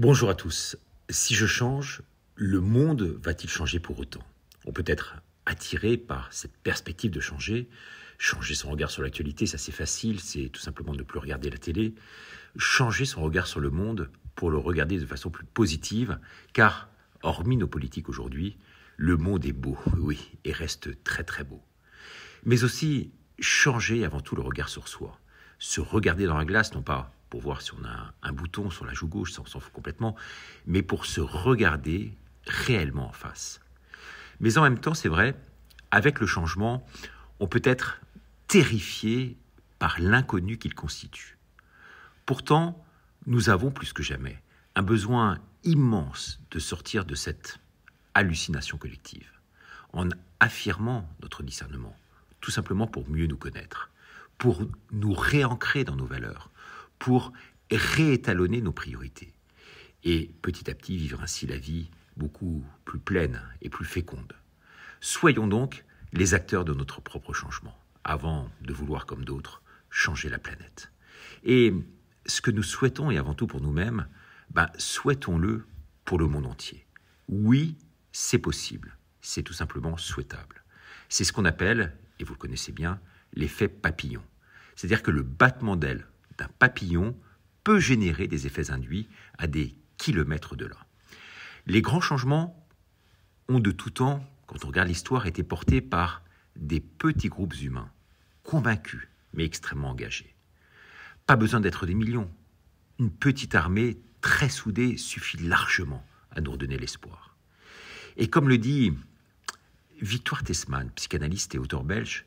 Bonjour à tous. Si je change, le monde va-t-il changer pour autant On peut être attiré par cette perspective de changer. Changer son regard sur l'actualité, ça c'est facile, c'est tout simplement ne plus regarder la télé. Changer son regard sur le monde pour le regarder de façon plus positive, car, hormis nos politiques aujourd'hui, le monde est beau, oui, et reste très très beau. Mais aussi changer avant tout le regard sur soi. Se regarder dans la glace, non pas pour voir si on a un bouton sur la joue gauche, ça on s'en complètement, mais pour se regarder réellement en face. Mais en même temps, c'est vrai, avec le changement, on peut être terrifié par l'inconnu qu'il constitue. Pourtant, nous avons plus que jamais un besoin immense de sortir de cette hallucination collective, en affirmant notre discernement, tout simplement pour mieux nous connaître, pour nous réancrer dans nos valeurs, pour réétalonner nos priorités et petit à petit vivre ainsi la vie beaucoup plus pleine et plus féconde. Soyons donc les acteurs de notre propre changement, avant de vouloir, comme d'autres, changer la planète. Et ce que nous souhaitons, et avant tout pour nous-mêmes, ben, souhaitons-le pour le monde entier. Oui, c'est possible, c'est tout simplement souhaitable. C'est ce qu'on appelle, et vous le connaissez bien, l'effet papillon. C'est-à-dire que le battement d'ailes d'un papillon peut générer des effets induits à des kilomètres de là. Les grands changements ont de tout temps, quand on regarde l'histoire, été portés par des petits groupes humains, convaincus mais extrêmement engagés. Pas besoin d'être des millions. Une petite armée très soudée suffit largement à nous redonner l'espoir. Et comme le dit Victoire Tessman, psychanalyste et auteur belge,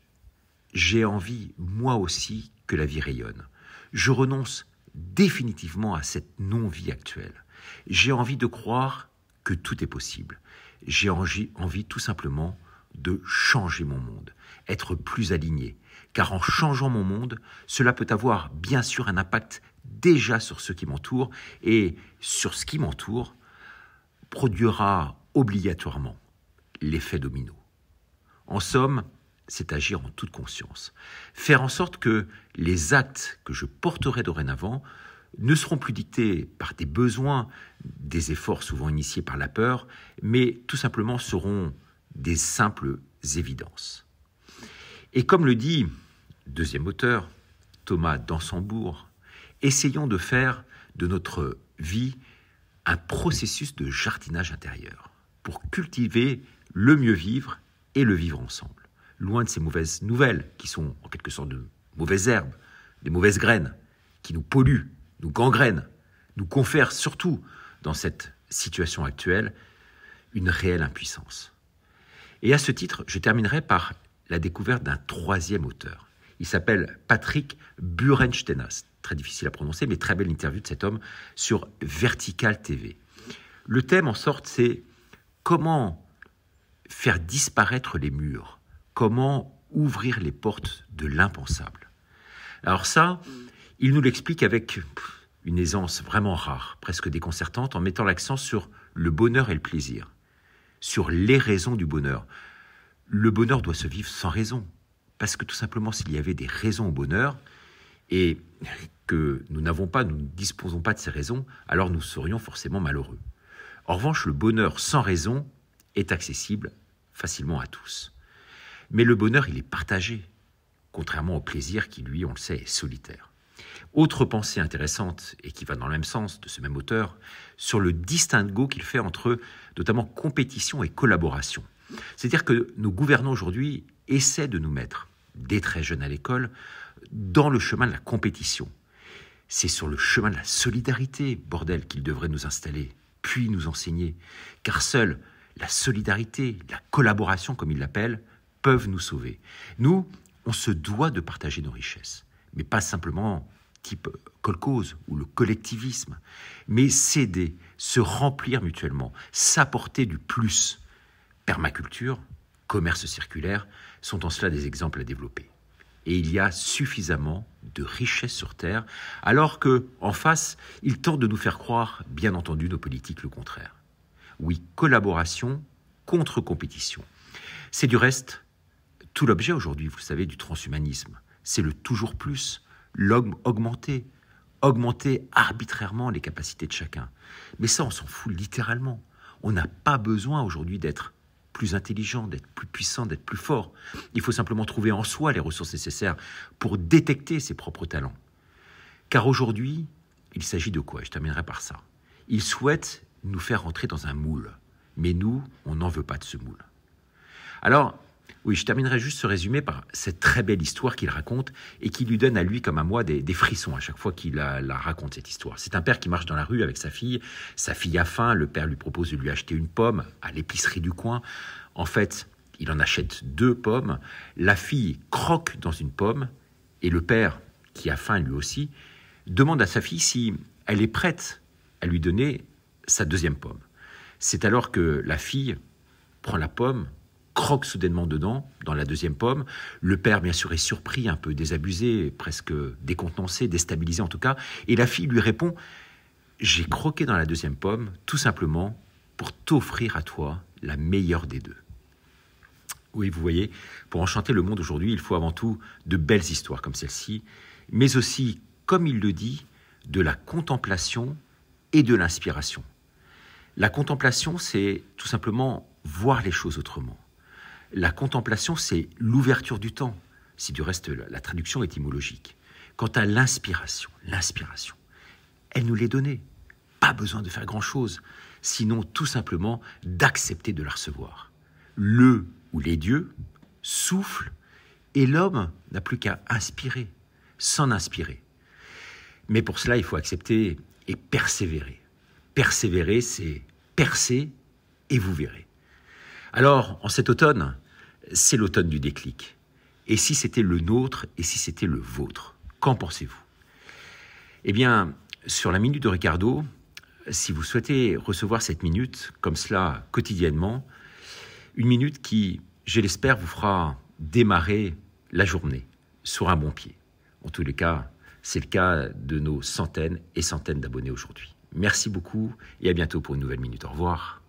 j'ai envie, moi aussi, que la vie rayonne. Je renonce définitivement à cette non-vie actuelle. J'ai envie de croire que tout est possible. J'ai envie, tout simplement de changer mon monde, être plus aligné. Car en changeant mon monde, cela peut avoir bien sûr un impact déjà sur ceux qui m'entourent et sur ce qui m'entoure produira obligatoirement l'effet domino. En somme, c'est agir en toute conscience. Faire en sorte que les actes que je porterai dorénavant ne seront plus dictés par des besoins, des efforts souvent initiés par la peur, mais tout simplement seront des simples évidences. Et comme le dit deuxième auteur, Thomas Dansembourg, essayons de faire de notre vie un processus de jardinage intérieur pour cultiver le mieux vivre et le vivre ensemble loin de ces mauvaises nouvelles, qui sont en quelque sorte de mauvaises herbes, des mauvaises graines, qui nous polluent, nous gangrènent, nous confèrent surtout, dans cette situation actuelle, une réelle impuissance. Et à ce titre, je terminerai par la découverte d'un troisième auteur. Il s'appelle Patrick Burenstenas, très difficile à prononcer, mais très belle interview de cet homme sur Vertical TV. Le thème, en sorte, c'est comment faire disparaître les murs, comment ouvrir les portes de l'impensable. Alors ça, il nous l'explique avec une aisance vraiment rare, presque déconcertante, en mettant l'accent sur le bonheur et le plaisir, sur les raisons du bonheur. Le bonheur doit se vivre sans raison, parce que tout simplement s'il y avait des raisons au bonheur, et que nous n'avons pas, nous ne disposons pas de ces raisons, alors nous serions forcément malheureux. En revanche, le bonheur sans raison est accessible facilement à tous. Mais le bonheur, il est partagé, contrairement au plaisir qui, lui, on le sait, est solitaire. Autre pensée intéressante, et qui va dans le même sens de ce même auteur, sur le distinguo qu'il fait entre notamment compétition et collaboration. C'est-à-dire que nos gouvernants aujourd'hui essaient de nous mettre, dès très jeunes à l'école, dans le chemin de la compétition. C'est sur le chemin de la solidarité, bordel, qu'il devrait nous installer, puis nous enseigner, car seule la solidarité, la collaboration comme il l'appelle, peuvent nous sauver. Nous, on se doit de partager nos richesses, mais pas simplement type euh, colcose ou le collectivisme, mais s'aider, se remplir mutuellement, s'apporter du plus. Permaculture, commerce circulaire sont en cela des exemples à développer. Et il y a suffisamment de richesses sur Terre, alors que, en face, ils tentent de nous faire croire, bien entendu, nos politiques le contraire. Oui, collaboration contre compétition. C'est du reste tout l'objet aujourd'hui, vous le savez, du transhumanisme, c'est le toujours plus, l'homme augmenter arbitrairement les capacités de chacun. Mais ça, on s'en fout littéralement. On n'a pas besoin aujourd'hui d'être plus intelligent, d'être plus puissant, d'être plus fort. Il faut simplement trouver en soi les ressources nécessaires pour détecter ses propres talents. Car aujourd'hui, il s'agit de quoi Je terminerai par ça. Il souhaite nous faire rentrer dans un moule. Mais nous, on n'en veut pas de ce moule. Alors, oui, je terminerai juste ce résumé par cette très belle histoire qu'il raconte et qui lui donne à lui comme à moi des, frissons à chaque fois qu'il la, la, raconte cette histoire. C'est un père qui marche dans la rue avec sa fille, sa fille a faim, le père lui propose de lui acheter une pomme à l'épicerie du coin. En fait, il en achète deux pommes, la fille croque dans une pomme et le père, qui a faim lui aussi, demande à sa fille si elle est prête à lui donner sa deuxième pomme. C'est alors que la fille prend la pomme, croque soudainement dedans, dans la deuxième pomme. Le père, bien sûr, est surpris, un peu désabusé, presque décontenancé, déstabilisé en tout cas. Et la fille lui répond J'ai croqué dans la deuxième pomme, tout simplement pour t'offrir à toi la meilleure des deux. Oui, vous voyez, pour enchanter le monde aujourd'hui, il faut avant tout de belles histoires comme celle-ci, mais aussi, comme il le dit, de la contemplation et de l'inspiration. La contemplation, c'est tout simplement voir les choses autrement. La contemplation, c'est l'ouverture du temps. Si du reste, la traduction étymologique. Quant à l'inspiration, l'inspiration, elle nous l'est donnée. Pas besoin de faire grand-chose, sinon tout simplement d'accepter de la recevoir. Le ou les dieux soufflent et l'homme n'a plus qu'à inspirer, s'en inspirer. Mais pour cela, il faut accepter et persévérer. Persévérer, c'est percer et vous verrez. Alors, en cet automne, c'est l'automne du déclic. Et si c'était le nôtre, et si c'était le vôtre Qu'en pensez-vous Eh bien, sur la minute de Ricardo, si vous souhaitez recevoir cette minute comme cela quotidiennement, une minute qui, je l'espère, vous fera démarrer la journée sur un bon pied. En tous les cas, c'est le cas de nos centaines et centaines d'abonnés aujourd'hui. Merci beaucoup et à bientôt pour une nouvelle minute. Au revoir.